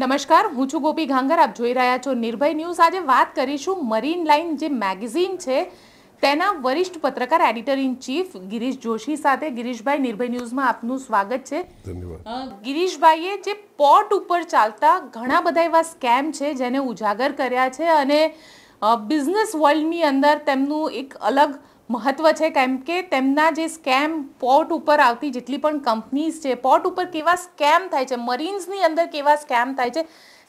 નમસ્કાર હું છું ગોપી ઘાંગર આપ જોઈ રહ્યા છો નિર્ભય ન્યૂઝ આજે વાત કરીશું મરીન લાઇન જે મેગેઝિન છે તેના વરિષ્ઠ પત્રકાર editor in chief Girish Joshi સાથે ગિરીશભાઈ નિર્ભય ન્યૂઝમાં આપનું સ્વાગત છે ગિરીશભાઈએ જે પોર્ટ ઉપર ચાલતા ઘણા બધા એવા સ્કેમ છે જેને ઉજાગર કર્યા છે અને બિઝનેસ વર્લ્ડની અંદર તેમનું એક અલગ મહત્ત્વ છે કેમ કે તેમના જે સ્કેમ પોર્ટ ઉપર આવતી જેટલી પણ કંપનીઝ છે પોર્ટ ઉપર કેવા સ્કેમ થાય છે મરીન્સની અંદર કેવા સ્કેમ થાય છે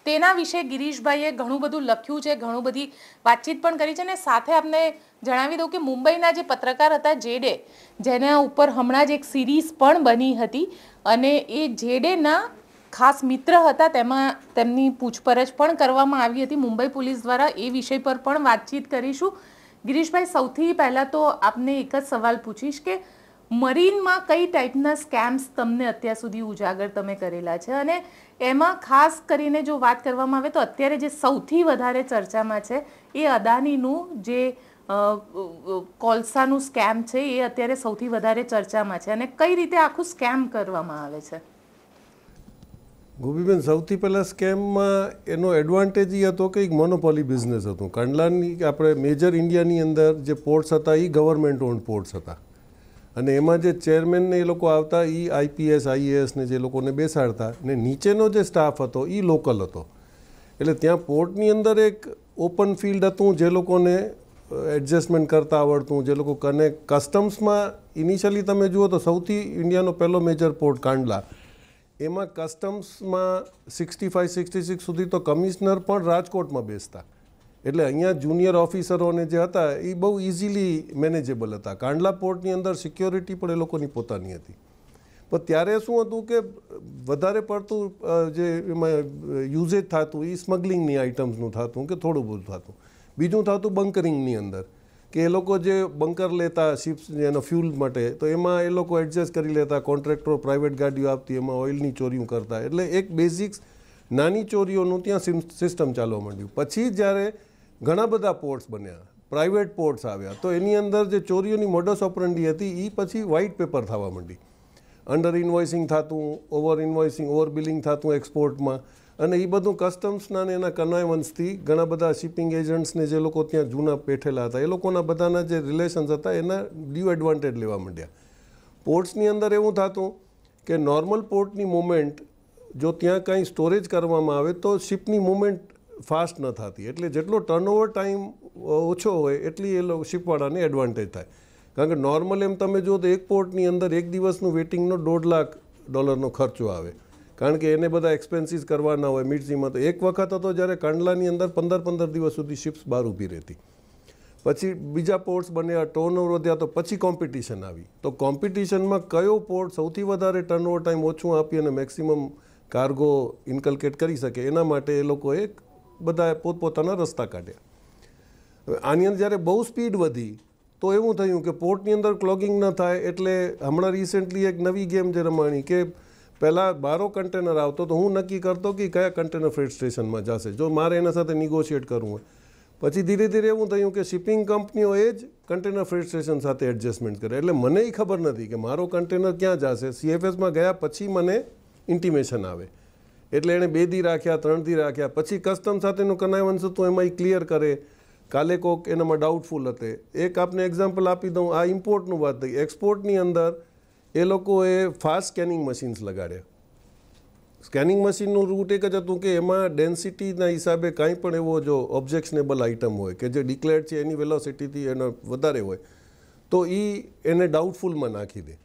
તેના વિશે ગિરીશભાઈએ ઘણું બધું લખ્યું છે ઘણું બધી વાતચીત પણ કરી છે અને સાથે આપણે જણાવી દઉં કે મુંબઈના જે પત્રકાર હતા જેડે જેના ઉપર હમણાં જ એક સિરીઝ પણ બની હતી અને એ જેડેના ખાસ મિત્ર હતા તેમાં તેમની પૂછપરછ પણ કરવામાં આવી હતી મુંબઈ પોલીસ દ્વારા એ વિષય પર પણ વાતચીત કરીશું ગિરીશભાઈ સૌથી પહેલાં તો આપને એક જ સવાલ પૂછીશ કે મરીનમાં કઈ ટાઈપના સ્કેમ્સ તમને અત્યાર સુધી ઉજાગર તમે કરેલા છે અને એમાં ખાસ કરીને જો વાત કરવામાં આવે તો અત્યારે જે સૌથી વધારે ચર્ચામાં છે એ અદાનીનું જે કોલસાનું સ્કેમ છે એ અત્યારે સૌથી વધારે ચર્ચામાં છે અને કઈ રીતે આખું સ્કેમ કરવામાં આવે છે ગોપીબેન સૌથી પહેલાં સ્કેમમાં એનો એડવાન્ટેજ એ હતો કે એક મોનોપોલી બિઝનેસ હતું કંડલાની આપણે મેજર ઇન્ડિયાની અંદર જે પોર્ટ્સ હતા એ ગવર્મેન્ટ ઓન્ડ પોર્ટ્સ હતા અને એમાં જે ચેરમેનને એ લોકો આવતા એ આઈપીએસ આઈએએસને જે લોકોને બેસાડતા ને નીચેનો જે સ્ટાફ હતો એ લોકલ હતો એટલે ત્યાં પોર્ટની અંદર એક ઓપન ફિલ્ડ હતું જે લોકોને એડજસ્ટમેન્ટ કરતાં આવડતું જે લોકો કને કસ્ટમ્સમાં ઇનિશિયલી તમે જુઓ તો સૌથી ઇન્ડિયાનો પહેલો મેજર પોર્ટ કાંડલા એમાં કસ્ટમ્સમાં સિક્સટી ફાઇવ સિક્સટી સિક્સ સુધી તો કમિશનર પણ રાજકોટમાં બેસતા એટલે અહીંયા જુનિયર ઓફિસરોને જે હતા એ બહુ ઇઝીલી મેનેજેબલ હતા કાંડલા પોર્ટની અંદર સિક્યોરિટી પણ એ લોકોની પોતાની હતી પણ ત્યારે શું હતું કે વધારે પડતું જે એમાં યુઝેજ થતું એ સ્મગલિંગની આઇટમ્સનું થતું કે થોડું બહુ થતું બીજું થતું બંકરિંગની અંદર કે એ લોકો જે બંકર લેતા શિપ્સ એનો ફ્યુલ માટે તો એમાં એ લોકો એડજસ્ટ કરી લેતા કોન્ટ્રાક્ટરો પ્રાઇવેટ ગાડીઓ આપતી એમાં ઓઇલની ચોરીઓ કરતા એટલે એક બેઝિક્સ નાની ચોરીઓનું ત્યાં સિસ્ટમ ચાલવા માંડ્યું પછી જ્યારે ઘણા બધા પોર્ટ્સ બન્યા પ્રાઇવેટ પોર્ટ્સ આવ્યા તો એની અંદર જે ચોરીઓની મોડસ ઓપરંડી હતી એ પછી વ્હાઇટ પેપર થવા માંડી અંડર ઇન્વોઇસિંગ થતું ઓવર ઇન્વોઇસિંગ ઓવર બિલિંગ થતું એક્સપોર્ટમાં અને એ બધું કસ્ટમ્સના ને એના કન્વાયવન્સથી ઘણા બધા શિપિંગ એજન્ટ્સને જે લોકો ત્યાં જૂના બેઠેલા હતા એ લોકોના બધાના જે રિલેશન્સ હતા એના ડ્યુ એડવાન્ટેજ લેવા માંડ્યા પોર્ટ્સની અંદર એવું થતું કે નોર્મલ પોર્ટની મુમેન્ટ જો ત્યાં કાંઈ સ્ટોરેજ કરવામાં આવે તો શિપની મુમેન્ટ ફાસ્ટ ન થતી એટલે જેટલો ટર્નઓવર ટાઈમ ઓછો હોય એટલી એ શિપવાળાને એડવાન્ટેજ થાય કારણ કે નોર્મલ એમ તમે જો તો એક પોર્ટની અંદર એક દિવસનું વેટિંગનો દોઢ લાખ ડોલરનો ખર્ચો આવે કારણ કે એને બધા એક્સપેન્સીસ કરવાના હોય મિડસીમાં તો એક વખત હતો જ્યારે કંડલાની અંદર પંદર પંદર દિવસ સુધી શિપ્સ બહાર ઊભી રહેતી પછી બીજા પોર્ટ્સ બન્યા ટર્નઓવર વધ્યા તો પછી કોમ્પિટિશન આવી તો કોમ્પિટિશનમાં કયો પોર્ટ સૌથી વધારે ટર્નઓવર ટાઈમ ઓછું આપી અને મેક્સિમમ કાર્ગો ઇન્કલ્કેટ કરી શકે એના માટે એ લોકોએ બધા પોતપોતાના રસ્તા કાઢ્યા આની અંદર જ્યારે બહુ સ્પીડ વધી તો એવું થયું કે પોર્ટની અંદર ક્લોગિંગ ન થાય એટલે હમણાં રિસેન્ટલી એક નવી ગેમ જે રમાણી કે પહેલાં બારો કન્ટેનર આવતો તો હું નક્કી કરતો કે કયા કન્ટેનર ફ્રેટ સ્ટેશનમાં જશે જો મારે એના સાથે નિગોશિએટ કરવું હોય પછી ધીરે ધીરે એવું થયું કે શિપિંગ કંપનીઓ એ જ કન્ટેનર ફ્રેટ સ્ટેશન સાથે એડજસ્ટમેન્ટ કરે એટલે મને ખબર નથી કે મારો કન્ટેનર ક્યાં જશે સીએફએસમાં ગયા પછી મને ઇન્ટિમેશન આવે એટલે એણે બે દી રાખ્યા ત્રણ દી રાખ્યા પછી કસ્ટમ સાથેનું કનાવન્સ હતું એમાં એ ક્લિયર કરે કાલે કોક એનામાં ડાઉટફુલ હતે એક આપને એક્ઝામ્પલ આપી દઉં આ ઇમ્પોર્ટનું વાત થઈ એક્સપોર્ટની અંદર એ લોકોએ ફાસ્ટ સ્કેનિંગ મશીન્સ લગાડ્યા સ્કેનિંગ મશીનનું રૂટ એક જ હતું કે એમાં ડેન્સિટીના હિસાબે કાંઈ પણ એવો જો ઓબ્જેક્શનેબલ આઇટમ હોય કે જે ડિક્લેર છે એની વેલોસિટીથી એનો વધારે હોય તો એ એને ડાઉટફુલમાં નાખી દે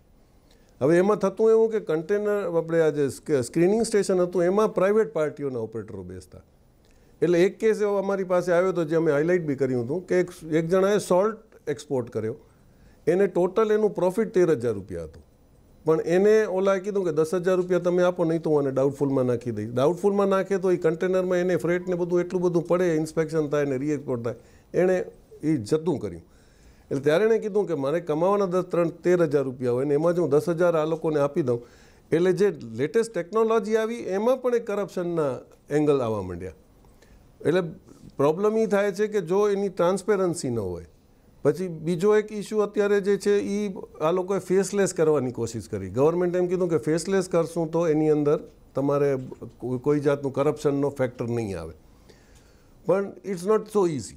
હવે એમાં થતું એવું કે કન્ટેનર આપણે આ જે સ્ક્રીનિંગ સ્ટેશન હતું એમાં પ્રાઇવેટ પાર્ટીઓના ઓપરેટરો બેસતા એટલે એક કેસ એવો અમારી પાસે આવ્યો હતો જે અમે હાઇલાઇટ બી કર્યું હતું કે એક જણાએ સોલ્ટ એક્સપોર્ટ કર્યો એને ટોટલ એનું પ્રોફિટ તેર હજાર રૂપિયા હતું પણ એને ઓલા કીધું કે દસ હજાર રૂપિયા તમે આપો નહીં તો હું આને ડાઉટફુલમાં નાખી દઈશ ડાઉટફુલમાં નાખે તો એ કન્ટેનરમાં એને ફ્રેટને બધું એટલું બધું પડે ઇન્સ્પેક્શન થાય ને રિએક્ટ થાય એણે એ જતું કર્યું એટલે ત્યારે એણે કીધું કે મારે કમાવાના દસ ત્રણ તેર હજાર રૂપિયા હોય ને એમાં જ હું દસ હજાર આ લોકોને આપી દઉં એટલે જે લેટેસ્ટ ટેકનોલોજી આવી એમાં પણ એ કરપ્શનના એંગલ આવવા માંડ્યા એટલે પ્રોબ્લેમ એ થાય છે કે જો એની ટ્રાન્સપેરન્સી ન હોય પછી બીજો એક ઇસ્યુ અત્યારે જે છે એ આ લોકોએ ફેસલેસ કરવાની કોશિશ કરી ગવર્મેન્ટ એમ કીધું કે ફેસલેસ કરશું તો એની અંદર તમારે કોઈ જાતનું કરપ્શનનો ફેક્ટર નહીં આવે પણ ઇટ્સ નોટ સો ઇઝી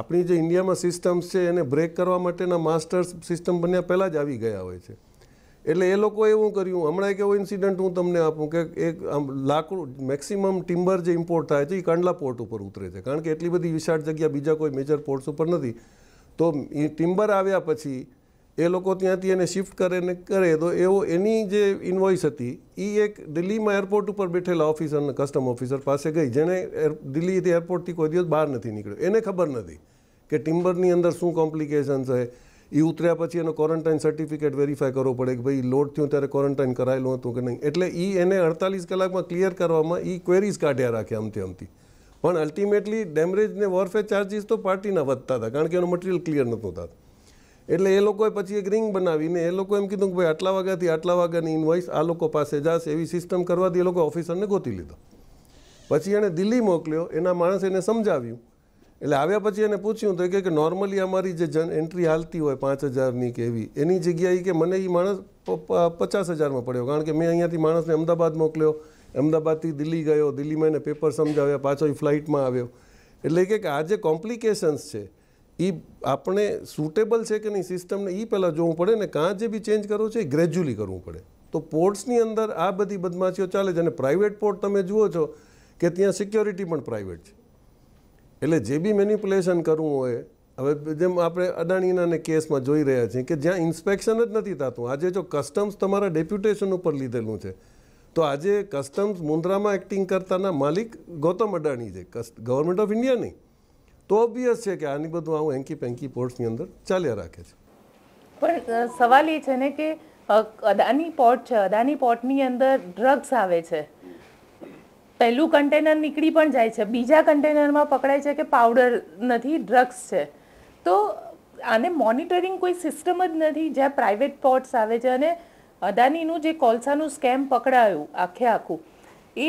આપણી જે ઇન્ડિયામાં સિસ્ટમ્સ છે એને બ્રેક કરવા માટેના માસ્ટર્સ સિસ્ટમ બન્યા પહેલાં જ આવી ગયા હોય છે એટલે એ લોકોએ એવું કર્યું હમણાં એક એવો ઇન્સિડન્ટ હું તમને આપું કે એક આમ લાકડું મેક્સિમમ ટિમ્બર જે ઇમ્પોર્ટ થાય છે એ કંડલા પોર્ટ ઉપર ઉતરે છે કારણ કે એટલી બધી વિશાળ જગ્યા બીજા કોઈ મેજર પોર્ટ્સ ઉપર નથી તો એ ટિમ્બર આવ્યા પછી એ લોકો ત્યાંથી એને શિફ્ટ કરે ને કરે તો એવો એની જે ઇન્વોઇસ હતી એ એક દિલ્હીમાં એરપોર્ટ ઉપર બેઠેલા ઓફિસર અને કસ્ટમ ઓફિસર પાસે ગઈ જેણે દિલ્હીથી એરપોર્ટથી કોઈ દિવસ બહાર નથી નીકળ્યો એને ખબર નથી કે ટિમ્બરની અંદર શું કોમ્પ્લિકેશન છે એ ઉતર્યા પછી એનો ક્વોરન્ટાઇન સર્ટિફિકેટ વેરીફાઈ કરવો પડે કે ભાઈ લોડ થયું ત્યારે ક્વોરન્ટાઇન કરાયેલું હતું કે નહીં એટલે એ એને અડતાલીસ કલાકમાં ક્લિયર કરવામાં એ ક્વેરીઝ કાઢ્યા રાખે આમથી આમથી પણ અલ્ટિમેટલી ડેમરેજ ને વોરફેર ચાર્જીસ તો પાર્ટીના વધતા હતા કારણ કે એનું મટીરિયલ ક્લિયર નહોતું થતું એટલે એ લોકોએ પછી એક રિંગ બનાવીને એ લોકો એમ કીધું કે ભાઈ આટલા વાગ્યાથી આટલા વાગ્યાની ઇન્વોઇસ આ લોકો પાસે જશે એવી સિસ્ટમ કરવાથી એ લોકો ઓફિસરને ગોતી લીધો પછી એણે દિલ્હી મોકલ્યો એના માણસ એને સમજાવ્યું એટલે આવ્યા પછી એને પૂછ્યું તો કે નોર્મલી અમારી જે જન એન્ટ્રી હાલતી હોય પાંચ હજારની કે એવી એની જગ્યાએ કે મને એ માણસ પચાસ હજારમાં પડ્યો કારણ કે મેં અહીંયાથી માણસને અમદાવાદ મોકલ્યો અમદાવાદથી દિલ્હી ગયો દિલ્હીમાં એને પેપર સમજાવ્યા પાછો એ ફ્લાઇટમાં આવ્યો એટલે કે આ જે કોમ્પ્લિકેશન્સ છે એ આપણે સુટેબલ છે કે નહીં સિસ્ટમને એ પહેલાં જોવું પડે ને કાં જે બી ચેન્જ કરવો છે એ ગ્રેજ્યુઅલી કરવું પડે તો પોર્ટ્સની અંદર આ બધી બદમાશીઓ ચાલે છે અને પ્રાઇવેટ પોર્ટ તમે જુઓ છો કે ત્યાં સિક્યોરિટી પણ પ્રાઇવેટ છે એટલે જે બી મેન્યુપ્યુલેશન કરવું હોય હવે જેમ આપણે અદાણીના કેસમાં જોઈ રહ્યા છીએ કે જ્યાં ઇન્સ્પેક્શન જ નથી થતું આજે જો કસ્ટમ્સ તમારા ડેપ્યુટેશન ઉપર લીધેલું છે તો આજે કસ્ટમ્સ મુન્દ્રામાં એક્ટિંગ કરતાના માલિક ગૌતમ અડાણી છે ગવર્મેન્ટ ઓફ ઇન્ડિયાની તો ઓબ્વિયસ છે કે આની બધું આવું એન્કી પેન્કી પોર્ટ્સની અંદર ચાલ્યા રાખે છે પણ સવાલ એ છે ને કે અદાની પોર્ટ છે અદાની પોર્ટની અંદર ડ્રગ્સ આવે છે પહેલું કન્ટેનર નીકળી પણ જાય છે બીજા કન્ટેનરમાં પકડાય છે કે પાવડર નથી ડ્રગ્સ છે તો આને મોનિટરિંગ કોઈ સિસ્ટમ જ નથી જ્યાં પ્રાઇવેટ પોર્ટ્સ આવે છે અને અદાનીનું જે કોલસાનું સ્કેમ પકડાયું આખે આખું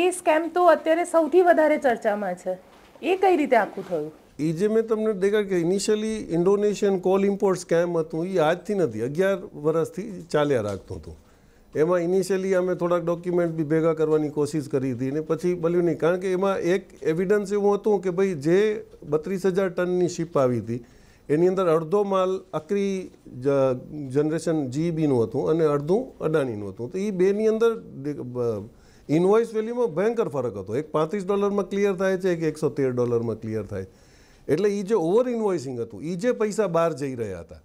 એ સ્કેમ તો અત્યારે સૌથી વધારે ચર્ચામાં છે એ કઈ રીતે આખું થયું એ જે મેં તમને દેખા કે initially Indonesian coal import scam હતું એ આજથી નથી અગિયાર વર્ષથી ચાલ્યા રાખતું હતું એમાં ઇનિશિયલી અમે થોડાક ડોક્યુમેન્ટ બી ભેગા કરવાની કોશિશ કરી હતી ને પછી બલ્યું નહીં કારણ કે એમાં એક એવિડન્સ એવું હતું કે ભાઈ જે બત્રીસ હજાર ટનની શીપ આવી હતી એની અંદર અડધો માલ અક્રી જનરેશન જીઈબીનું હતું અને અડધું અડાણીનું હતું તો એ બેની અંદર ઇન્વોઇસ વેલ્યુમાં ભયંકર ફરક હતો એક પાંત્રીસ ડોલરમાં ક્લિયર થાય છે એક એકસો તેર ડોલરમાં ક્લિયર થાય એટલે એ જે ઓવર ઇન્વોઇસિંગ હતું એ જે પૈસા બહાર જઈ રહ્યા હતા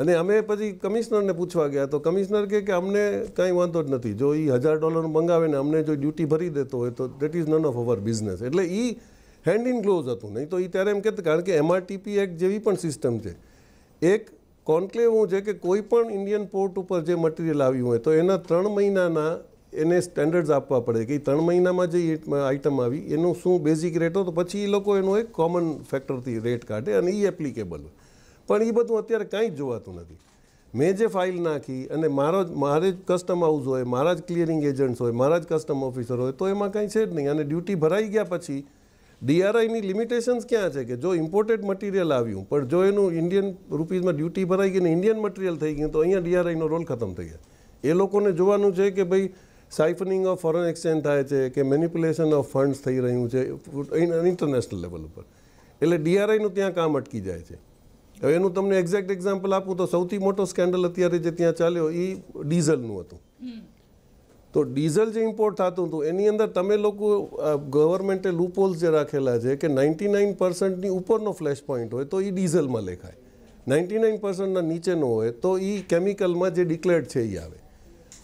અને અમે પછી કમિશનરને પૂછવા ગયા તો કમિશનર કે કે અમને કાંઈ વાંધો જ નથી જો એ હજાર ડોલરનું મંગાવે ને અમને જો ડ્યુટી ભરી દેતો હોય તો that is none of our business એટલે એ હેન્ડ ઇન ક્લોઝ હતું નહીં તો એ ત્યારે એમ કહેતા કારણ કે એમઆરટીપી એક્ટ જેવી પણ સિસ્ટમ છે એક કોન્ક્લેવ હું છે કે કોઈ પણ ઇન્ડિયન પોર્ટ ઉપર જે મટીરિયલ આવ્યું હોય તો એના ત્રણ મહિનાના એને સ્ટેન્ડર્ડ્સ આપવા પડે કે એ ત્રણ મહિનામાં જે આઇટમ આવી એનું શું બેઝિક રેટ હતો પછી એ લોકો એનો એક કોમન ફેક્ટરથી રેટ કાઢે અને એ એપ્લિકેબલ હોય પણ એ બધું અત્યારે કાંઈ જ જોવાતું નથી મેં જે ફાઇલ નાખી અને મારો મારે જ કસ્ટમ હાઉસ હોય મારા જ ક્લિયરિંગ એજન્ટ્સ હોય મારા જ કસ્ટમ ઓફિસર હોય તો એમાં કાંઈ છે જ નહીં અને ડ્યુટી ભરાઈ ગયા પછી ડીઆરઆઈની લિમિટેશન્સ ક્યાં છે કે જો ઇમ્પોર્ટેડ મટીરિયલ આવ્યું પણ જો એનું ઇન્ડિયન રૂપીઝમાં ડ્યુટી ભરાઈ ગઈ ને ઇન્ડિયન મટીરિયલ થઈ ગયું તો અહીંયા ડીઆરઆઈનો રોલ ખતમ થઈ ગયો એ લોકોને જોવાનું છે કે ભાઈ સાઇફનિંગ ઓફ ફોરેન એક્સચેન્જ થાય છે કે મેનિપ્યુલેશન ઓફ ફંડ્સ થઈ રહ્યું છે ઇન્ટરનેશનલ લેવલ ઉપર એટલે ડીઆરઆઈનું ત્યાં કામ અટકી જાય છે હવે એનું તમને એક્ઝેક્ટ એક્ઝામ્પલ આપું તો સૌથી મોટો સ્કેન્ડલ અત્યારે જે ત્યાં ચાલ્યો એ ડીઝલનું હતું તો ડીઝલ જે ઇમ્પોર્ટ થતું હતું એની અંદર તમે લોકો ગવર્મેન્ટે લૂપોલ્સ જે રાખેલા છે કે નાઇન્ટી નાઇન પર્સન્ટની ઉપરનો ફ્લેશ પોઈન્ટ હોય તો એ ડીઝલમાં લેખાય નાઇન્ટી નાઇન પર્સન્ટના નીચેનો હોય તો એ કેમિકલમાં જે ડિક્લેર્ડ છે એ આવે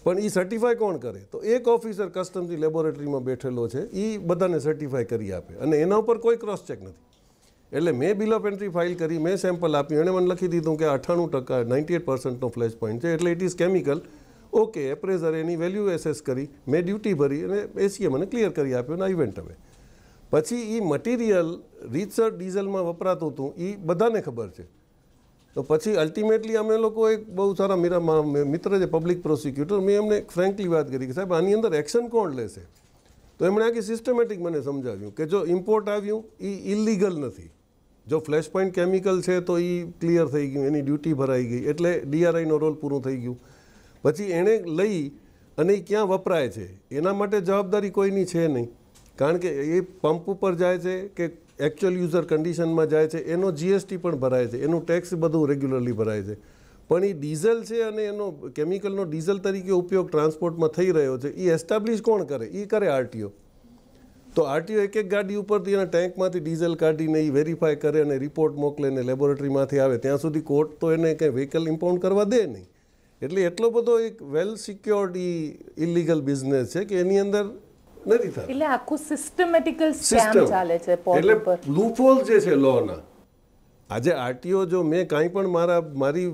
પણ એ સર્ટિફાય કોણ કરે તો એક ઓફિસર કસ્ટમથી લેબોરેટરીમાં બેઠેલો છે એ બધાને સર્ટિફાય કરી આપે અને એના ઉપર કોઈ ક્રોસ ચેક નથી એટલે મેં બિલ ઓફ એન્ટ્રી ફાઇલ કરી મેં સેમ્પલ આપ્યું એણે મને લખી દીધું કે અઠ્ઠાણું ટકા નાઇન્ટી એટ પર્સન્ટનો ફ્લેશ પોઈન્ટ છે એટલે it is chemical okay appraiser એની વેલ્યુ એસેસ કરી મેં ડ્યુટી ભરી અને એસીએ મને ક્લિયર કરી આપ્યો ને ઇવેન્ટ હવે પછી એ મટીરિયલ રીતસર ડીઝલમાં વપરાતું હતું એ બધાને ખબર છે તો પછી અલ્ટિમેટલી અમે લોકો એક બહુ સારા મીરા મિત્ર જે પબ્લિક પ્રોસિક્યુટર મેં એમને ફ્રેન્કલી વાત કરી કે સાહેબ આની અંદર એક્શન કોણ લેશે તો એમણે આખી સિસ્ટમેટિક મને સમજાવ્યું કે જો ઇમ્પોર્ટ આવ્યું એ ઇલિગલ નથી જો ફ્લેશ પોઈન્ટ કેમિકલ છે તો એ ક્લિયર થઈ ગયું એની ડ્યુટી ભરાઈ ગઈ એટલે ડીઆરઆઈનો રોલ પૂરું થઈ ગયું પછી એણે લઈ અને એ ક્યાં વપરાય છે એના માટે જવાબદારી કોઈની છે નહીં કારણ કે એ પંપ ઉપર જાય છે કે એકચ્યુઅલ યુઝર કન્ડિશનમાં જાય છે એનો જીએસટી પણ ભરાય છે એનું ટેક્સ બધું રેગ્યુલરલી ભરાય છે પણ એ ડીઝલ છે અને એનો કેમિકલનો ડીઝલ તરીકે ઉપયોગ ટ્રાન્સપોર્ટમાં થઈ રહ્યો છે એ એસ્ટાબ્લિશ કોણ કરે એ કરે આરટીઓ તો આરટીઓ એક એક ગાડી ઉપરથી એના ટેન્કમાંથી ડીઝલ કાઢીને એ વેરીફાઈ કરે અને રિપોર્ટ મોકલે ને લેબોરેટરીમાંથી આવે ત્યાં સુધી કોર્ટ તો એને કંઈ વ્હીકલ ઇમ્પાઉન્ડ કરવા દે નહીં એટલે એટલો બધો એક વેલ સિક્યોર્ડ ઈ ઇલીગલ બિઝનેસ છે કે એની અંદર નથી થતો એટલે આખું સિસ્ટમેટિકલ સ્કેમ ચાલે છે એટલે લૂપહોલ જે છે લોના આજે આરટીઓ જો મેં કાંઈ પણ મારા મારી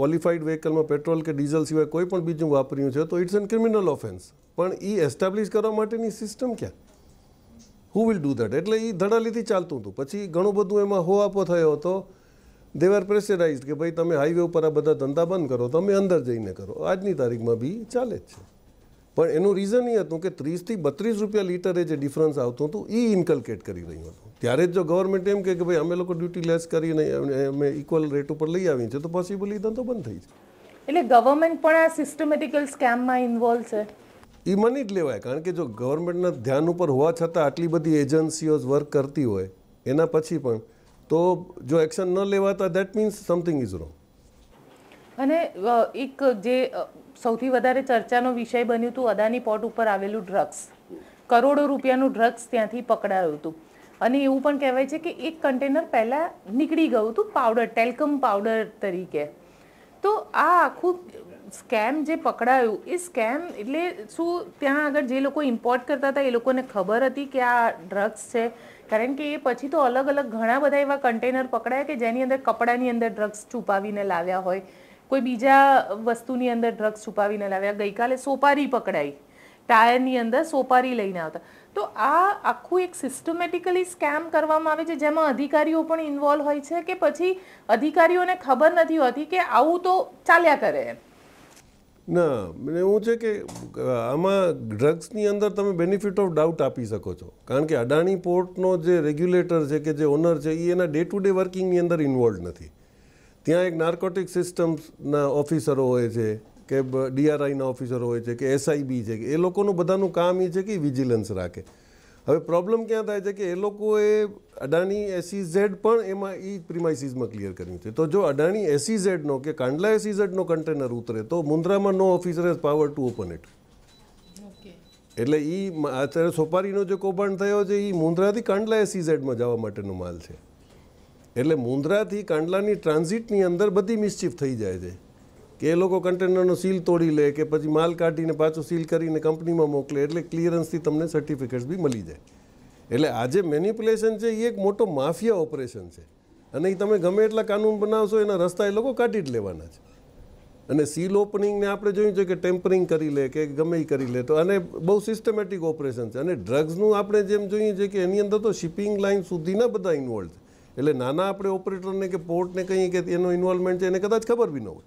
ક્વોલિફાઈડ વ્હીકલમાં પેટ્રોલ કે ડીઝલ સિવાય કોઈ પણ બીજું વાપર્યું છે તો ઇટ્સ એન ક્રિમિનલ ઓફેન્સ પણ એ એસ્ટાબ્લિશ કરવા માટેની સિસ્ટમ ક્યાં હુ વિલ ડુ ધેટ એટલે એ ધડાલીથી ચાલતું હતું પછી ઘણું બધું એમાં હો આપો થયો હતો દેવર પ્રેશરાઇઝ કે ભાઈ તમે હાઈવે ઉપર આ બધા ધંધા બંધ કરો તમે અંદર જઈને કરો આજની તારીખમાં બી ચાલે જ છે પણ એનું રીઝન એ હતું કે ત્રીસથી બત્રીસ રૂપિયા લીટરે જે ડિફરન્સ આવતું હતું એ ઇન્કલકેટ કરી રહ્યું હતું ત્યારે જ જો ગવર્મેન્ટ એમ કે ભાઈ અમે લોકો ડ્યુટી લેસ કરીને અમે ઇક્વલ રેટ ઉપર લઈ આવીએ છીએ તો પોસિબલ એ ધંધો બંધ થઈ જાય એટલે ગવર્મેન્ટ પણ આ સિસ્ટમેટિકલ સ્કેમમાં ઇન્વોલ્વ છે એ માની જ લેવાય કારણ કે જો ગવર્મેન્ટના ધ્યાન ઉપર હોવા છતાં આટલી બધી એજન્સીઓ વર્ક કરતી હોય એના પછી પણ તો જો એક્શન ન લેવાતા that means something is wrong અને એક જે સૌથી વધારે ચર્ચાનો વિષય બન્યું હતું અદાની પોર્ટ ઉપર આવેલું ડ્રગ્સ કરોડો રૂપિયાનું ડ્રગ્સ ત્યાંથી પકડાયું હતું અને એવું પણ કહેવાય છે કે એક કન્ટેનર પહેલાં નીકળી ગયું હતું પાવડર ટેલ્કમ પાવડર તરીકે તો આ આખું સ્કેમ જે પકડાયું એ સ્કેમ એટલે શું ત્યાં આગળ જે લોકો ઇમ્પોર્ટ કરતા હતા એ લોકોને ખબર હતી કે આ ડ્રગ્સ છે કારણ કે એ પછી તો અલગ અલગ ઘણા બધા એવા કન્ટેનર પકડાયા કે જેની અંદર કપડાની અંદર ડ્રગ્સ છુપાવીને લાવ્યા હોય કોઈ બીજા વસ્તુની અંદર ડ્રગ્સ છુપાવીને લાવ્યા ગઈકાલે સોપારી પકડાઈ ટાયરની અંદર સોપારી લઈને આવતા તો આ આખું એક સિસ્ટમેટિકલી સ્કેમ કરવામાં આવે છે જેમાં અધિકારીઓ પણ ઇન્વોલ્વ હોય છે કે પછી અધિકારીઓને ખબર નથી હોતી કે આવું તો ચાલ્યા કરે એમ ના મને એવું છે કે આમાં ડ્રગ્સની અંદર તમે બેનિફિટ ઓફ ડાઉટ આપી શકો છો કારણ કે અડાણી પોર્ટનો જે રેગ્યુલેટર છે કે જે ઓનર છે એ એના ડે ટુ ડે વર્કિંગની અંદર ઇન્વોલ્વ નથી ત્યાં એક નાર્કોટિક સિસ્ટમ્સના ઓફિસરો હોય છે કે ડીઆરઆઈના ઓફિસરો હોય છે કે એસઆઈબી છે કે એ લોકોનું બધાનું કામ એ છે કે વિજિલન્સ રાખે હવે પ્રોબ્લેમ ક્યાં થાય છે કે એ લોકોએ અડાણી એસી ઝેડ e પણ એમાં એ પ્રિમાઇસીસમાં ક્લિયર કર્યું છે તો જો અડાણી એસી ઝેડનો e કે કાંડલા એસી ઝેડનો કન્ટેનર ઉતરે તો મુન્દ્રામાં no officer has power to open it એટલે એ અત્યારે સોપારીનો જે કૌભાંડ થયો છે એ મુન્દ્રાથી કાંડલા એસી ઝેડમાં e જવા માટેનો માલ છે એટલે મુન્દ્રાથી કાંડલાની ટ્રાન્ઝિટની અંદર બધી મિસચીફ થઈ જાય છે કે એ લોકો કન્ટેનરનો સીલ તોડી લે કે પછી માલ કાઢીને પાછો સીલ કરીને કંપનીમાં મોકલે એટલે ક્લિયરન્સથી તમને સર્ટિફિકેટ્સ બી મળી જાય એટલે આજે મેનિપ્યુલેશન છે એ એક મોટો માફિયા ઓપરેશન છે અને એ તમે ગમે એટલા કાનૂન બનાવશો એના રસ્તા એ લોકો કાઢી જ લેવાના છે અને સીલ ઓપનિંગને આપણે જોયું છે કે ટેમ્પરિંગ કરી લે કે ગમે કરી લે તો અને બહુ સિસ્ટમેટિક ઓપરેશન છે અને ડ્રગ્સનું આપણે જેમ જોઈએ છીએ કે એની અંદર તો શિપિંગ લાઇન સુધીના બધા ઇન્વોલ્વ છે એટલે નાના આપણે ઓપરેટરને કે પોર્ટને કહીએ કે એનો ઇન્વોલ્વમેન્ટ છે એને કદાચ ખબર બી ન હોય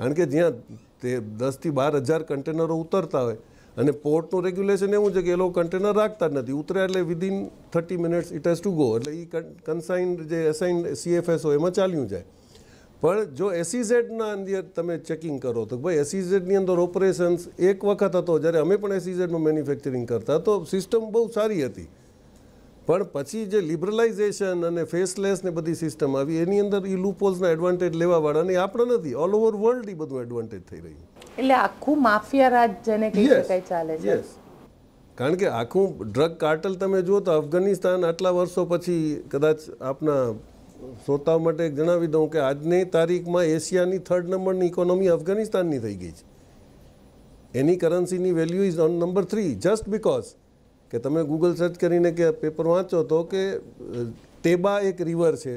કારણ કે જ્યાં તે દસથી બાર હજાર કન્ટેનરો ઉતરતા હોય અને પોર્ટનું રેગ્યુલેશન એવું છે કે એ લોકો કન્ટેનર રાખતા જ નથી ઉતરે એટલે within thirty minutes it has to go એટલે એ કન્સાઇન જે એસાઇન સીએફએસ હોય એમાં ચાલ્યું જાય પણ જો એસીઝેડના e અંદર તમે ચેકિંગ કરો તો ભાઈ એસીઝેડની e અંદર ઓપરેશન્સ એક વખત હતો જ્યારે અમે પણ એસીઝેડમાં e મેન્યુફેક્ચરિંગ કરતા તો સિસ્ટમ બહુ સારી હતી પણ પછી જે લિબરલાઇઝેશન અને ફેસલેસ ને બધી સિસ્ટમ આવી એની અંદર એ લૂપોલ્સના એડવાન્ટેજ લેવાવાળા ને આપણે નથી ઓલ ઓવર વર્લ્ડ એ બધું એડવાન્ટેજ થઈ રહ્યું એટલે આખું માફિયા રાજ જેને કહી શકાય ચાલે છે કારણ કે આખું ડ્રગ કાર્ટલ તમે જુઓ તો અફઘાનિસ્તાન આટલા વર્ષો પછી કદાચ આપના શ્રોતાઓ માટે જણાવી દઉં કે આજની તારીખમાં એશિયાની થર્ડ નંબરની ઇકોનોમી અફઘાનિસ્તાનની થઈ ગઈ છે એની કરન્સીની value is on number three just because કે તમે ગૂગલ સર્ચ કરીને કે પેપર વાંચો તો કે તેબા એક રિવર છે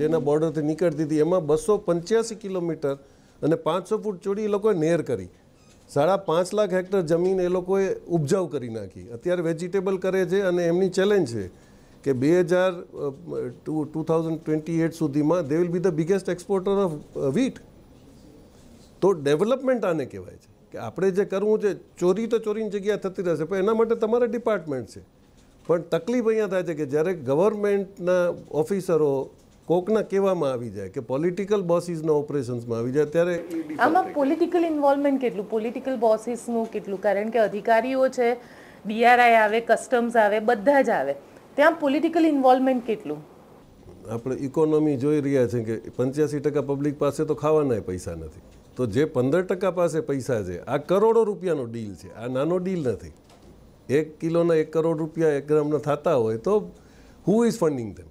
જેના બોર્ડરથી નીકળતી હતી એમાં બસો પંચ્યાસી કિલોમીટર અને પાંચસો ફૂટ ચોડી એ લોકોએ નેર કરી સાડા પાંચ લાખ હેક્ટર જમીન એ લોકોએ ઉપજાઉ કરી નાખી અત્યારે વેજીટેબલ કરે છે અને એમની ચેલેન્જ છે કે બે હજાર two two thousand twenty eight સુધીમાં they will be the biggest exporter of wheat તો ડેવલપમેન્ટ આને કહેવાય છે કે આપણે જે કરવું છે ચોરી તો ચોરીની જગ્યા થતી રહેશે પણ એના માટે તમારા ડિપાર્ટમેન્ટ છે પણ તકલીફ અહીંયા થાય છે કે જ્યારે ગવર્મેન્ટના ઓફિસરો કોકના કહેવામાં આવી જાય કે પોલિટિકલ બોસીસના ઓપરેશન્સમાં આવી જાય ત્યારે આમાં પોલિટિકલ ઇન્વોલ્વમેન્ટ કેટલું પોલિટિકલ બોસીસનું કેટલું કારણ કે અધિકારીઓ છે ડીઆરઆઈ આવે કસ્ટમ્સ આવે બધા જ આવે ત્યાં પોલિટિકલ ઇન્વોલ્વમેન્ટ કેટલું આપણે ઇકોનોમી જોઈ રહ્યા છે કે પંચ્યાસી ટકા પબ્લિક પાસે તો ખાવાના પૈસા નથી તો જે પંદર ટકા પાસે પૈસા છે આ કરોડો રૂપિયાનો ડીલ છે આ નાનો ડીલ નથી એક કિલોના એક કરોડ રૂપિયા એક ગ્રામના થતા હોય તો હુ ઇઝ ફંડિંગ ધેમ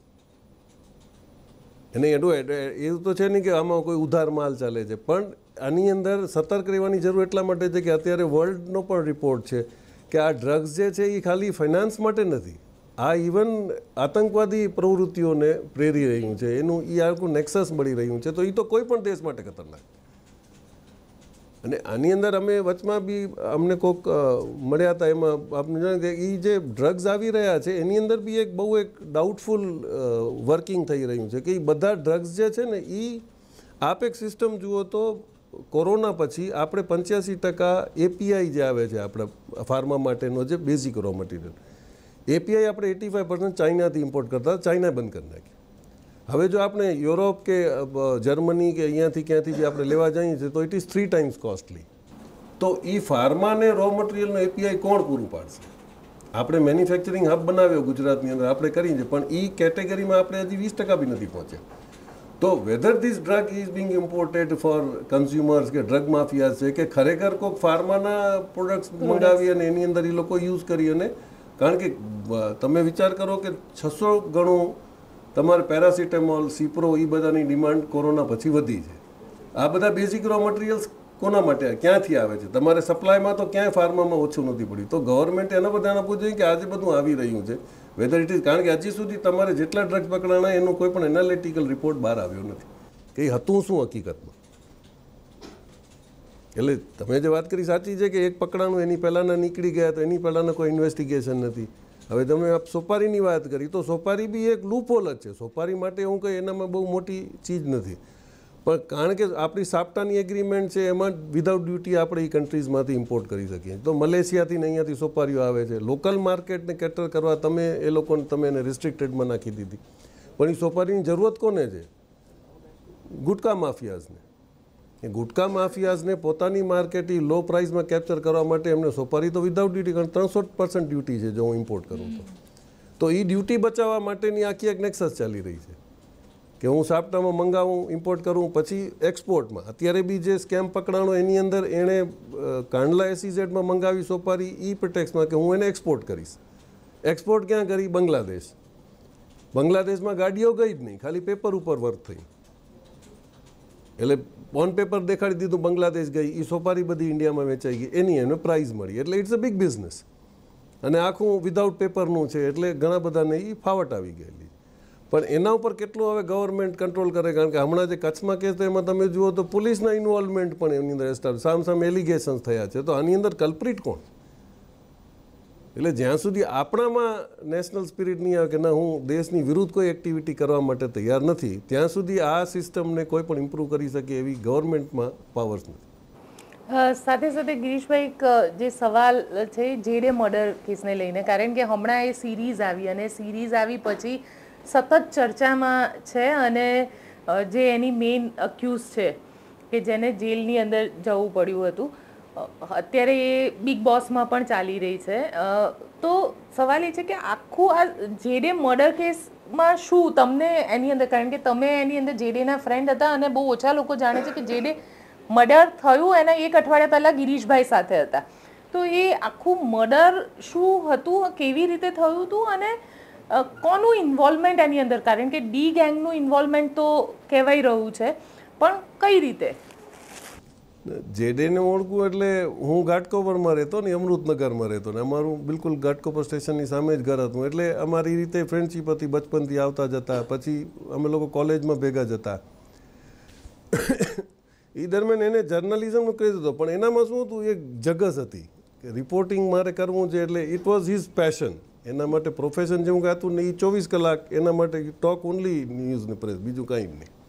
એને એનું એવું તો છે નહીં કે આમાં કોઈ ઉધાર માલ ચાલે છે પણ આની અંદર સતર્ક રહેવાની જરૂર એટલા માટે છે કે અત્યારે વર્લ્ડનો પણ રિપોર્ટ છે કે આ ડ્રગ્સ જે છે એ ખાલી ફાઇનાન્સ માટે નથી આ ઇવન આતંકવાદી પ્રવૃત્તિઓને પ્રેરી રહ્યું છે એનું એ આખું નેક્સસ મળી રહ્યું છે તો એ તો કોઈ પણ દેશ માટે ખતરનાક અને આની અંદર અમે વચમાં બી અમને કોઈક મળ્યા હતા એમાં આપણે કે એ જે ડ્રગ્સ આવી રહ્યા છે એની અંદર બી એક બહુ એક ડાઉટફુલ વર્કિંગ થઈ રહ્યું છે કે એ બધા ડ્રગ્સ જે છે ને એ આપ એક સિસ્ટમ જુઓ તો કોરોના પછી આપણે પંચ્યાસી ટકા એપીઆઈ જે આવે છે આપણા ફાર્મા માટેનો જે બેઝિક રો મટીરિયલ એપીઆઈ આપણે એટી ફાઈવ પર્સન્ટ ચાઇનાથી ઇમ્પોર્ટ કરતા ચાઇના બંધ કરી નાખ્યું હવે જો આપણે યુરોપ કે જર્મની કે અહીંયાથી ક્યાંથી જે આપણે લેવા જઈએ છીએ તો it is three times costly તો એ ફાર્માને રો મટીરિયલનું એપીઆઈ કોણ પૂરું પાડશે આપણે મેન્યુફેક્ચરિંગ હબ બનાવ્યો ગુજરાતની અંદર આપણે કરી છે પણ એ કેટેગરીમાં આપણે હજી વીસ ટકા બી નથી પહોંચ્યા તો whether this drug is being imported for consumers કે ડ્રગ માફિયા છે કે ખરેખર કોઈક ફાર્માના પ્રોડક્ટ્સ મંગાવી અને એની અંદર એ લોકો યુઝ કરી અને કારણ કે તમે વિચાર કરો કે છસો ગણું તમારે પેરાસિટેમોલ સિપ્રો એ બધાની ડિમાન્ડ કોરોના પછી વધી છે આ બધા બેઝિક રો મટીરિયલ્સ કોના માટે ક્યાંથી આવે છે તમારે સપ્લાયમાં તો ક્યાંય ફાર્મામાં ઓછું નથી પડ્યું તો ગવર્મેન્ટ એના પર ધ્યાન આપવું જોઈએ કે આજે બધું આવી રહ્યું છે વેધર ઇટ ઇઝ કારણ કે હજી સુધી તમારે જેટલા ડ્રગ્સ પકડાણા એનો કોઈ પણ એનાલિટિકલ રિપોર્ટ બહાર આવ્યો નથી કે હતું શું હકીકતમાં એટલે તમે જે વાત કરી સાચી છે કે એક પકડાણું એની પહેલાંના નીકળી ગયા તો એની પહેલાંના કોઈ ઇન્વેસ્ટિગેશન નથી હવે તમે આપ સોપારીની વાત કરી તો સોપારી બી એક લૂપોલ જ છે સોપારી માટે હું કંઈ એનામાં બહુ મોટી ચીજ નથી પણ કારણ કે આપણી સાપ્ટાની એગ્રીમેન્ટ છે એમાં વિધાઉટ ડ્યુટી આપણે એ કન્ટ્રીઝમાંથી ઇમ્પોર્ટ કરી શકીએ તો મલેશિયાથી ને અહીંયાથી સોપારીઓ આવે છે લોકલ માર્કેટને કેટર કરવા તમે એ લોકોને તમે એને રિસ્ટ્રિક્ટેડમાં નાખી દીધી પણ એ સોપારીની જરૂરત કોને છે ગુટકા માફિયાઝને ગુટકા માફિયાઝને પોતાની માર્કેટ લો પ્રાઇસમાં કેપ્ચર કરવા માટે એમને સોપારી તો વિધાઉટ ડ્યુટી કારણ ત્રણસો પર્સન્ટ ડ્યુટી છે જો હું ઇમ્પોર્ટ કરું તો તો એ ડ્યુટી બચાવવા માટેની આખી એક નેક્સસ ચાલી રહી છે કે હું સાપટામાં મંગાવું ઇમ્પોર્ટ કરું પછી એક્સપોર્ટમાં અત્યારે બી જે સ્કેમ પકડાણો એની અંદર એણે કાંડલા એસીઝેડમાં e મંગાવી સોપારી ઈ પ્રિટેક્સમાં કે હું એને એક્સપોર્ટ કરીશ એક્સપોર્ટ ક્યાં કરી બાંગ્લાદેશ બાંગ્લાદેશમાં ગાડીઓ ગઈ જ નહીં ખાલી પેપર ઉપર વર્ક થઈ એટલે ઓન પેપર દેખાડી દીધું બાંગ્લાદેશ ગઈ એ સોપારી બધી ઇન્ડિયામાં વેચાઈ ગઈ એની એને પ્રાઇઝ મળી એટલે ઇટ્સ અ બિગ બિઝનેસ અને આખું વિધાઉટ પેપરનું છે એટલે ઘણા બધાને એ ફાવટ આવી ગયેલી પણ એના ઉપર કેટલું હવે ગવર્મેન્ટ કંટ્રોલ કરે કારણ કે હમણાં જે કચ્છમાં કેસ તો એમાં તમે જુઓ તો પોલીસના ઇન્વોલ્વમેન્ટ પણ એની અંદર સામસામે એલિગેશન્સ થયા છે તો આની અંદર કલ્પ્રિટ કોણ એટલે જ્યાં સુધી આપણામાં નેશનલ સ્પિરિટ નહીં આવે કે ના હું દેશની વિરુદ્ધ કોઈ એક્ટિવિટી કરવા માટે તૈયાર નથી ત્યાં સુધી આ સિસ્ટમને કોઈ પણ ઇમ્પ્રૂવ કરી શકે એવી ગવર્મેન્ટમાં પાવર્સ નથી સાથે સાથે ગિરીશભાઈ એક જે સવાલ છે જેડે મર્ડર કેસને લઈને કારણ કે હમણાં એ સિરીઝ આવી અને સિરીઝ આવી પછી સતત ચર્ચામાં છે અને જે એની મેઇન અક્યુઝ છે કે જેને જેલની અંદર જવું પડ્યું હતું અત્યારે એ બિગ બોસમાં પણ ચાલી રહી છે તો સવાલ એ છે કે આખું આ જેડે મર્ડર કેસમાં શું તમને એની અંદર કારણ કે તમે એની અંદર જેડેના ફ્રેન્ડ હતા અને બહુ ઓછા લોકો જાણે છે કે જેડે મર્ડર થયું એના એક અઠવાડિયા પહેલાં ગિરીશભાઈ સાથે હતા તો એ આખું મર્ડર શું હતું કેવી રીતે થયું હતું અને કોનું ઇન્વોલ્વમેન્ટ એની અંદર કારણ કે ડી ગેંગનું ઇન્વોલ્વમેન્ટ તો કહેવાઈ રહ્યું છે પણ કઈ રીતે જેડેને ઓળખું એટલે હું ઘાટકોપરમાં રહેતો ને અમૃતનગરમાં રહેતો ને અમારું બિલકુલ ઘાટકોપર સ્ટેશનની સામે જ ઘર હતું એટલે અમારી રીતે ફ્રેન્ડશીપ હતી બચપનથી આવતા જતા પછી અમે લોકો કોલેજમાં ભેગા જતા એ દરમિયાન એને જર્નલિઝમનો ક્રેઝ હતો પણ એનામાં શું હતું એક જગસ હતી કે રિપોર્ટિંગ મારે કરવું છે એટલે ઇટ વોઝ હિઝ પેશન એના માટે પ્રોફેશન જેવું ગાતું ને એ ચોવીસ કલાક એના માટે ટોક ઓનલી ન્યૂઝને પ્રેસ બીજું કાંઈ નહીં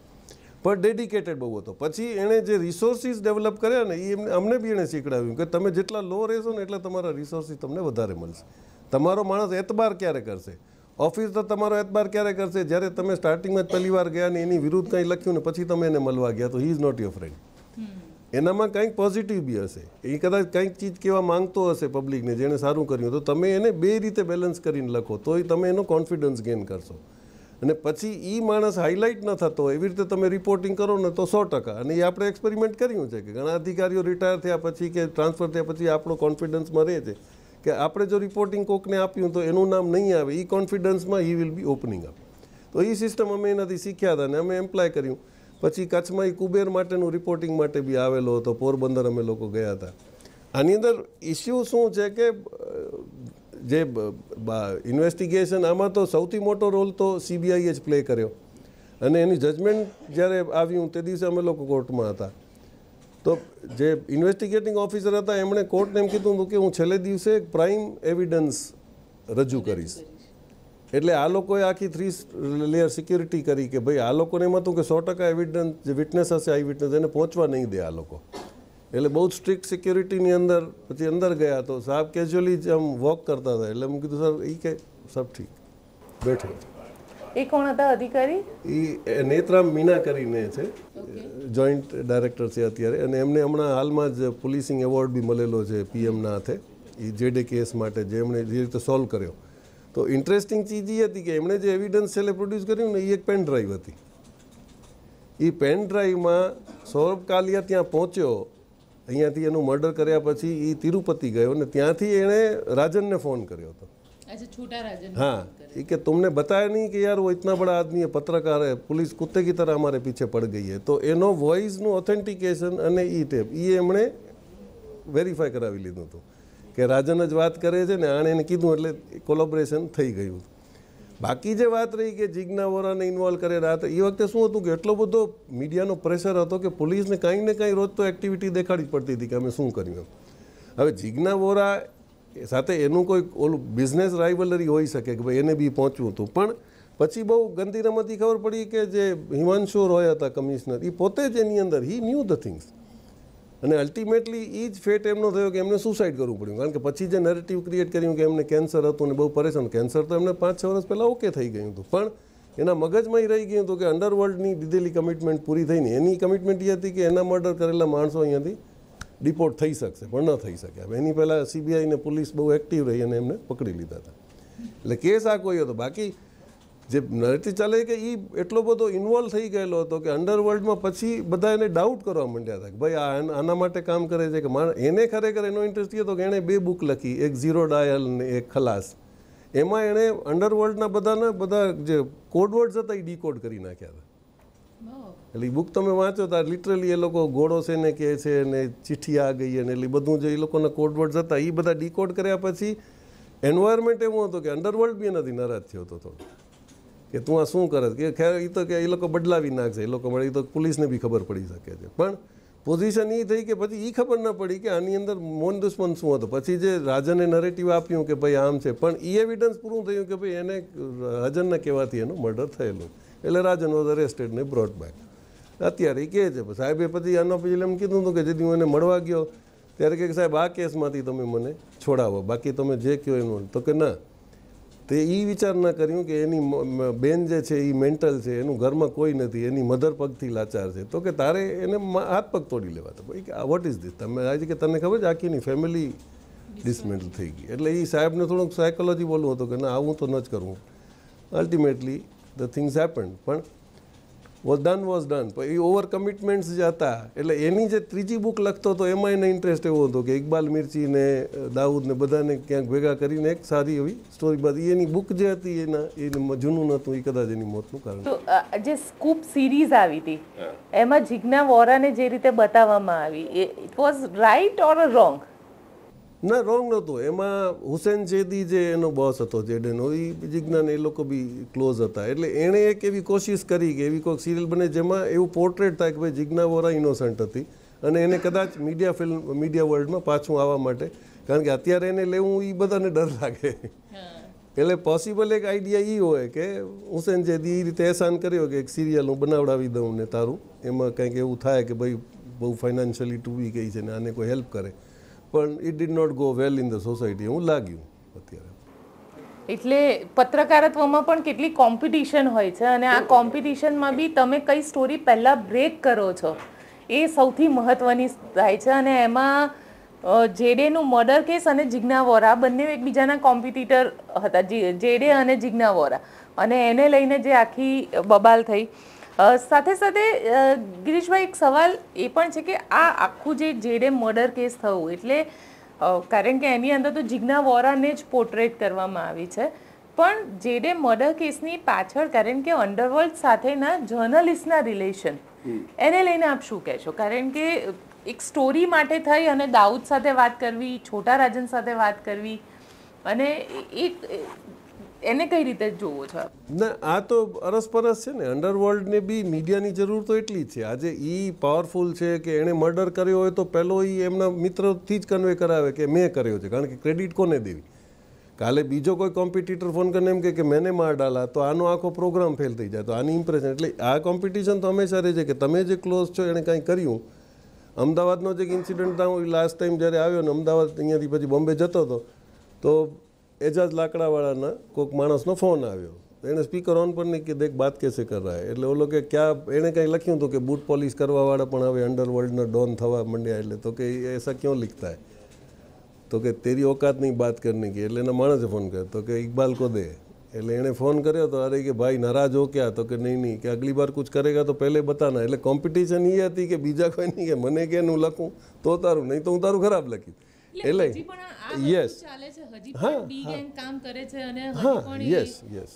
પણ ડેડિકેટેડ બહુ હતો પછી એણે જે રિસોર્સિસ ડેવલપ કર્યા ને એ અમને બી એણે શીખડાવ્યું કે તમે જેટલા લો રહેશો ને એટલા તમારા રિસોર્સિસ તમને વધારે મળશે તમારો માણસ એતબાર ક્યારે કરશે ઓફિસ તો તમારો એતબાર ક્યારે કરશે જ્યારે તમે સ્ટાર્ટિંગમાં જ પહેલી વાર ગયા ને એની વિરુદ્ધ કંઈ લખ્યું ને પછી તમે એને મળવા ગયા તો he is not your friend એનામાં કંઈક પોઝિટિવ બી હશે એ કદાચ કંઈક ચીજ કહેવા માંગતો હશે પબ્લિકને જેણે સારું કર્યું તો તમે એને બે રીતે બેલેન્સ કરીને લખો તોય તમે એનો કોન્ફિડન્સ ગેઇન કરશો અને પછી એ માણસ હાઇલાઇટ ન થતો એવી રીતે તમે રિપોર્ટિંગ કરો ને તો સો ટકા અને એ આપણે એક્સપેરિમેન્ટ કર્યું છે કે ઘણા અધિકારીઓ રિટાયર થયા પછી કે ટ્રાન્સફર થયા પછી આપણો કોન્ફિડન્સમાં રહે છે કે આપણે જો રિપોર્ટિંગ કોકને આપ્યું તો એનું નામ નહીં આવે એ કોન્ફિડન્સમાં he will be opening up તો એ સિસ્ટમ અમે એનાથી શીખ્યા હતા અને અમે એમ્પ્લાય કર્યું પછી કચ્છમાં એ કુબેર માટેનું રિપોર્ટિંગ માટે બી આવેલો હતો પોરબંદર અમે લોકો ગયા હતા આની અંદર ઇસ્યુ શું છે કે જે ઇન્વેસ્ટિગેશન આમાં તો સૌથી મોટો રોલ તો સીબીઆઈએ જ પ્લે કર્યો અને એની જજમેન્ટ જ્યારે આવ્યું તે દિવસે અમે લોકો કોર્ટમાં હતા તો જે ઇન્વેસ્ટિગેટિંગ ઓફિસર હતા એમણે કોર્ટને એમ કીધું હતું કે હું છેલ્લે દિવસે પ્રાઇમ એવિડન્સ રજૂ કરીશ એટલે આ લોકોએ આખી થ્રી લેયર સિક્યુરિટી કરી કે ભાઈ આ લોકોને એમ હતું કે સો ટકા એવિડન્સ જે વિટનેસ હશે આઈ વિટનેસ એને પહોંચવા નહીં દે આ લોકો એટલે બહુ સ્ટ્રિક્ટ સિક્યોરિટીની અંદર પછી અંદર ગયા તો સાહેબ કેજ્યુઅલી જ આમ વોક કરતા હતા એટલે મેં કીધું સર એ કે સબ ઠીક બેઠો એ કોણ હતા અધિકારી એ નેત્રામ મીના કરીને છે જોઈન્ટ ડાયરેક્ટર છે અત્યારે અને એમને હમણાં હાલમાં જ પોલીસિંગ એવોર્ડ બી મળેલો છે પીએમના હાથે એ જેડે કેસ માટે જે એમણે જે રીતે સોલ્વ કર્યો તો ઇન્ટરેસ્ટિંગ ચીજ એ હતી કે એમણે જે એવિડન્સ છેલ્લે પ્રોડ્યુસ કર્યું ને એ એક પેન ડ્રાઈવ હતી એ પેન ડ્રાઈવમાં સૌરભ કાલિયા ત્યાં પહોંચ્યો અહીંયાથી એનું મર્ડર કર્યા પછી એ તિરુપતિ ગયો અને ત્યાંથી એણે રાજનને ફોન કર્યો હતો હા એ કે તમને नहीं નહીં કે યાર इतना बड़ा आदमी પત્રકાર पत्रकार है पुलिस कुत्ते की तरह हमारे पीछे पड़ गई है तो एनो ઓથેન્ટિકેશન અને ઈ ટેપ એ એમણે વેરીફાઈ કરાવી લીધું હતું કે રાજન જ વાત કરે છે ને આણે એને કીધું એટલે કોલોબરેશન થઈ ગયું હતું બાકી જે વાત રહી કે જીજ્ઞા વોરાને ઇન્વોલ્વ કરે કરેલા હતા એ વખતે શું હતું કે એટલો બધો મીડિયાનો પ્રેશર હતો કે પોલીસને કંઈ ને કંઈ રોજ તો એક્ટિવિટી દેખાડી પડતી હતી કે અમે શું કર્યું હવે જીજ્ઞા વોરા સાથે એનું કોઈ ઓલું બિઝનેસ રાઇવલરી હોઈ શકે કે ભાઈ એને બી પહોંચવું હતું પણ પછી બહુ ગંદી રમતી ખબર પડી કે જે હિમાંશુ રોય હતા કમિશનર એ પોતે જ એની અંદર હી ન્યૂ ધ થિંગ્સ અને અલ્ટિમેટલી એ જ ફેટ એમનો થયો કે એમને સુસાઇડ કરવું પડ્યું કારણ કે પછી જે નેરેટિવ ક્રિએટ કર્યું કે એમને કેન્સર હતું અને બહુ પરેશાન કેન્સર તો એમને પાંચ છ વર્ષ પહેલાં ઓકે થઈ ગયું હતું પણ એના મગજમાં એ રહી ગયું હતું કે અંડરવર્લ્ડની દીધેલી કમિટમેન્ટ પૂરી થઈને એની કમિટમેન્ટ એ હતી કે એના મર્ડર કરેલા માણસો અહીંયાથી ડિપોર્ટ થઈ શકશે પણ ન થઈ શકે હવે એની પહેલાં સીબીઆઈને પોલીસ બહુ એક્ટિવ રહી અને એમને પકડી લીધા હતા એટલે કેસ આ કોઈ હતો બાકી જે નરેટી ચાલે કે એ એટલો બધો ઇન્વોલ્વ થઈ ગયેલો હતો કે અંડરવર્લ્ડમાં પછી બધા એને ડાઉટ કરવા માંડ્યા હતા કે ભાઈ આ આના માટે કામ કરે છે કે એને ખરેખર એનો ઇન્ટરેસ્ટ હતો કે એણે બે બુક લખી એક ઝીરો ડાયલ ને એક ખલાસ એમાં એણે અંડરવર્લ્ડના બધાને બધા જે કોડવર્ડ્સ હતા એ ડીકોડ કરી નાખ્યા હતા એટલે બુક તમે વાંચો તો લિટરલી એ લોકો ઘોડો છે ને કહે છે ને ચિઠ્ઠી આ ગઈ અને એટલે બધું જે એ લોકોના કોડવર્ડ્સ હતા એ બધા ડીકોડ કર્યા પછી એન્વાયરમેન્ટ એવું હતું કે અંડરવર્લ્ડ બી એનાથી નારાજ થયો હતો થોડું કે તું આ શું કરે કે ખેર એ તો કે એ લોકો બદલાવી નાખશે એ લોકો મળે એ તો પોલીસને બી ખબર પડી શકે છે પણ પોઝિશન એ થઈ કે પછી એ ખબર ન પડી કે આની અંદર મૌન દુશ્મન શું હતો પછી જે રાજને નરેટિવ આપ્યું કે ભાઈ આમ છે પણ એ એવિડન્સ પૂરું થયું કે ભાઈ એને રાજનના કહેવાથી એનું મર્ડર થયેલો એટલે રાજન વોઝ અરેસ્ટેડ ને બ્રોટ બેક અત્યારે એ કહે છે સાહેબે પછી આનો પછી એમ કીધું હતું કે જેથી હું એને મળવા ગયો ત્યારે કે સાહેબ આ કેસમાંથી તમે મને છોડાવો બાકી તમે જે કહો એનું તો કે ના તે એ વિચારના કર્યું કે એની બેન જે છે એ મેન્ટલ છે એનું ઘરમાં કોઈ નથી એની મધર પગથી લાચાર છે તો કે તારે એને હાથ પગ તોડી લેવા તો કે વોટ ઇઝ ધીસ તમે આજે કે તને ખબર છે આખીની ફેમિલી ડિસમેન્ટલ થઈ ગઈ એટલે એ સાહેબને થોડુંક સાયકોલોજી બોલવું હતું કે ના આવું તો ન જ કરવું અલ્ટિમેટલી ધ થિંગ્સ હેપન્ડ પણ વોઝ ડન વોઝ ડન એ ઓવર કમિટમેન્ટ્સ જ હતા એટલે એની જે ત્રીજી બુક લખતો હતો એમાં એને ઇન્ટરેસ્ટ એવો હતો કે ઇકબાલ મિર્ચી ને દાઉદ ને બધાને ક્યાંક ભેગા કરીને એક સારી એવી સ્ટોરી બાદ એની બુક જે હતી એના એ જૂનું નહોતું એ કદાચ એની મોતનું કારણ જે સ્કૂપ સિરીઝ આવી હતી એમાં જિજ્ઞા વોરાને જે રીતે બતાવવામાં આવી it was right or wrong ના રોંગ નહોતું એમાં હુસેન જેદી જે એનો બોસ હતો જેડેનો એ જિજ્ઞાન એ લોકો બી ક્લોઝ હતા એટલે એણે એક એવી કોશિશ કરી કે એવી કોઈક સિરિયલ બને જેમાં એવું પોર્ટ્રેટ થાય કે ભાઈ જિજ્ઞા વોરા ઇનોસન્ટ હતી અને એને કદાચ મીડિયા ફિલ્મ મીડિયા વર્લ્ડમાં પાછું આવવા માટે કારણ કે અત્યારે એને લેવું એ બધાને ડર લાગે એટલે પોસિબલ એક આઈડિયા એ હોય કે હુસેન જેદી એ રીતે એહસાન કર્યો કે એક સિરિયલ હું બનાવડાવી દઉં ને તારું એમાં કંઈક એવું થાય કે ભાઈ બહુ ફાઇનાન્શિયલી ટૂબી ગઈ છે ને આને કોઈ હેલ્પ કરે પણ it did not go well in the society એવું લાગ્યું અત્યારે એટલે પત્રકારત્વમાં પણ કેટલી કોમ્પિટિશન હોય છે અને આ કોમ્પિટિશનમાં બી તમે કઈ સ્ટોરી પહેલાં બ્રેક કરો છો એ સૌથી મહત્ત્વની થાય છે અને એમાં જેડેનું મર્ડર કેસ અને જિજ્ઞા વોરા બંને એકબીજાના કોમ્પિટિટર હતા જેડે અને જિજ્ઞા વોરા અને એને લઈને જે આખી બબાલ થઈ સાથે સાથે ગિરીશભાઈ એક સવાલ એ પણ છે કે આ આખું જે જેડે મર્ડર કેસ થયું એટલે કારણ કે એની અંદર તો જિજ્ઞા વોરાને જ પોર્ટ્રેટ કરવામાં આવી છે પણ જેડે મર્ડર કેસની પાછળ કારણ કે અંડરવર્લ્ડ સાથેના જર્નલિસ્ટના રિલેશન એને લઈને આપ શું કહેશો કારણ કે એક સ્ટોરી માટે થઈ અને દાઉદ સાથે વાત કરવી છોટા રાજન સાથે વાત કરવી અને એક એને કઈ રીતે જોવો છો ના આ તો અરસપરસ છે ને અંડરવર્લ્ડને બી મીડિયાની જરૂર તો એટલી છે આજે એ પાવરફુલ છે કે એણે મર્ડર કર્યો હોય તો પહેલો એ એમના મિત્રથી જ કન્વે કરાવે કે મેં કર્યો છે કારણ કે ક્રેડિટ કોને દેવી કાલે બીજો કોઈ કોમ્પિટિટર ફોન કરીને એમ કે મેને માર ડાલા તો આનો આખો પ્રોગ્રામ ફેલ થઈ જાય તો આની ઇમ્પ્રેશન એટલે આ કોમ્પિટિશન તો હંમેશા રહે છે કે તમે જે ક્લોઝ છો એણે કાંઈ કર્યું અમદાવાદનો જે ઇન્સિડન્ટ હતા હતો લાસ્ટ ટાઈમ જ્યારે આવ્યો ને અમદાવાદ અહીંયાથી પછી બોમ્બે જતો હતો તો એજાજ લાકડાવાળાના કોઈક માણસનો ફોન આવ્યો એણે સ્પીકર ઓન પણ નહીં કે દેખ બાત કેસે કર રહા એટલે ઓલો કે ક્યાં એણે કંઈ લખ્યું હતું કે બૂટ પોલિશ કરવાવાળા પણ હવે અંડરવર્લ્ડના ડોન થવા માંડ્યા એટલે તો કે એસા ક્યો લિખતા હે તો કે તેરી ઓકાતની બાત કરને કે એટલે એના માણસે ફોન કર્યો તો કે ઇકબાલ કો દે એટલે એણે ફોન કર્યો તો અરે કે ભાઈ નારાજ હો ક્યાં તો કે નહીં નહીં કે અગલી બાર કુછ કરેગા તો પહેલે બતાના એટલે કોમ્પિટિશન એ હતી કે બીજા કોઈ નહીં કે મને કે હું લખું તો તારું નહીં તો હું તારું ખરાબ લખીશ એટલે યસ હા યસ યસ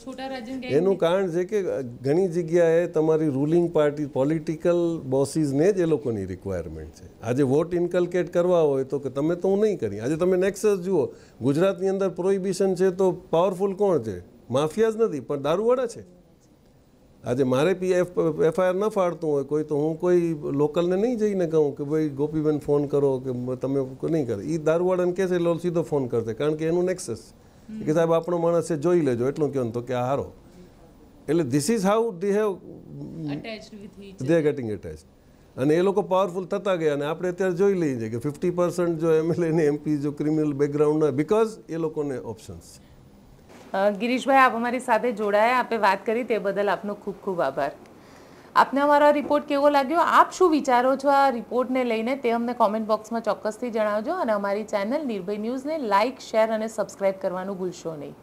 એનું કારણ છે કે ઘણી જગ્યાએ તમારી રૂલિંગ પાર્ટી પોલિટિકલ બોસીસને જ એ લોકોની રિક્વાયરમેન્ટ છે આજે વોટ ઇન્કલકેટ કરવા હોય તો કે તમે તો હું નહીં કરી આજે તમે નેક્સસ જુઓ ગુજરાતની અંદર પ્રોહિબિશન છે તો પાવરફુલ કોણ છે માફિયા જ નથી પણ દારૂવાળા છે આજે મારે પી એફ એફઆઈઆર ન ફાડતું હોય કોઈ તો હું કોઈ લોકલને નહીં જઈને કહું કે ભાઈ ગોપીબેન ફોન કરો કે તમે નહીં કરે એ દારૂવાળાને કહેશે એટલે સીધો ફોન કરશે કારણ કે એનું નેક્સસ કે સાહેબ આપણો માણસ છે જોઈ લેજો એટલું કહો તો કે આ હારો એટલે this is how they have they are getting attach અને એ લોકો પાવરફુલ થતા ગયા અને આપણે અત્યારે જોઈ લઈએ છીએ કે ફિફ્ટી પર્સન્ટ જો એમએલએ ને એમપી જો ક્રિમિનલ બેકગ્રાઉન્ડના બિકોઝ એ લોકોને ઓપ્શન્સ છે ગિરીશભાઈ આપ અમારી સાથે જોડાયા આપે વાત કરી તે બદલ આપનો ખૂબ ખૂબ આભાર આપને અમારો રિપોર્ટ કેવો લાગ્યો આપ શું વિચારો છો આ રિપોર્ટને લઈને તે અમને કોમેન્ટ બોક્સમાં ચોક્કસથી જણાવજો અને અમારી ચેનલ નિર્ભય ન્યૂઝને લાઇક શેર અને સબસ્ક્રાઇબ કરવાનું ભૂલશો નહીં